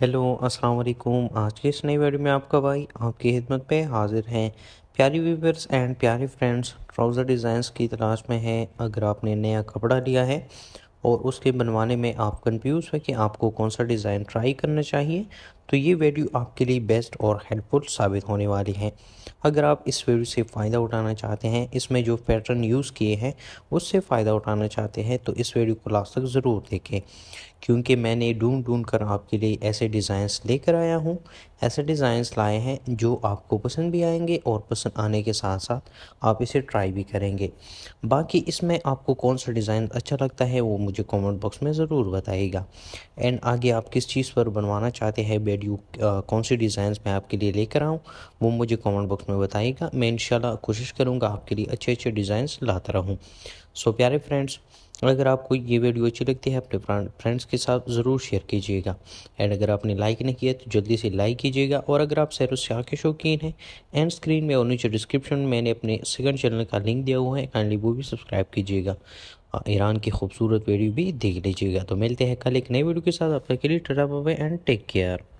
hello अस्सलाम वालेकुम आज के इस नई वीडियो में आपका भाई आपकी खिदमत पे हाजिर हैं प्यारी व्यूवर्स एंड प्यारे फ्रेंड्स ट्राउज़र डिज़ाइंस की तलाश में हैं अगर आपने नया कपड़ा लिया है और उसके बनवाने में आप कंफ्यूज है कि आपको कौन सा डिज़ाइन ट्राई करना चाहिए तो ये वीडियो आपके लिए बेस्ट और हेल्पफुल साबित होने वाली है अगर आप इस वीडियो से फ़ायदा उठाना चाहते हैं इसमें जो पैटर्न यूज़ किए हैं उससे फ़ायदा उठाना चाहते हैं तो इस वीडियो को लास्ट तक ज़रूर देखें क्योंकि मैंने ढूंढ ढूंढ कर आपके लिए ऐसे डिज़ाइंस लेकर आया हूँ ऐसे डिज़ाइंस लाए हैं जो आपको पसंद भी आएंगे और पसंद आने के साथ साथ आप इसे ट्राई भी करेंगे बाकी इसमें आपको कौन सा डिज़ाइन अच्छा लगता है वो मुझे कमेंट बॉक्स में ज़रूर बताइएगा एंड आगे आप किस चीज़ पर बनवाना चाहते हैं वीडियो कौन सी डिज़ाइंस मैं आपके लिए लेकर आऊँ वो मुझे कमेंट बॉक्स में बताइएगा मैं इंशाल्लाह कोशिश करूँगा आपके लिए अच्छे अच्छे डिज़ाइंस लाता रहूँ सो प्यारे फ्रेंड्स अगर आपको ये वीडियो अच्छी लगती है अपने फ्रेंड्स के साथ ज़रूर शेयर कीजिएगा एंड अगर आपने लाइक नहीं किया तो जल्दी से लाइक कीजिएगा और अगर आप सैर से के शौकीन हैं एंड स्क्रीन में और नीचे डिस्क्रिप्शन में मैंने अपने सेकंड चैनल का लिंक दिया हुआ है काइंडली वो भी सब्सक्राइब कीजिएगा ईरान की खूबसूरत वीडियो भी देख लीजिएगा तो मिलते हैं कल एक नई वीडियो के साथ आपके लिए टटा बाबा एंड टेक केयर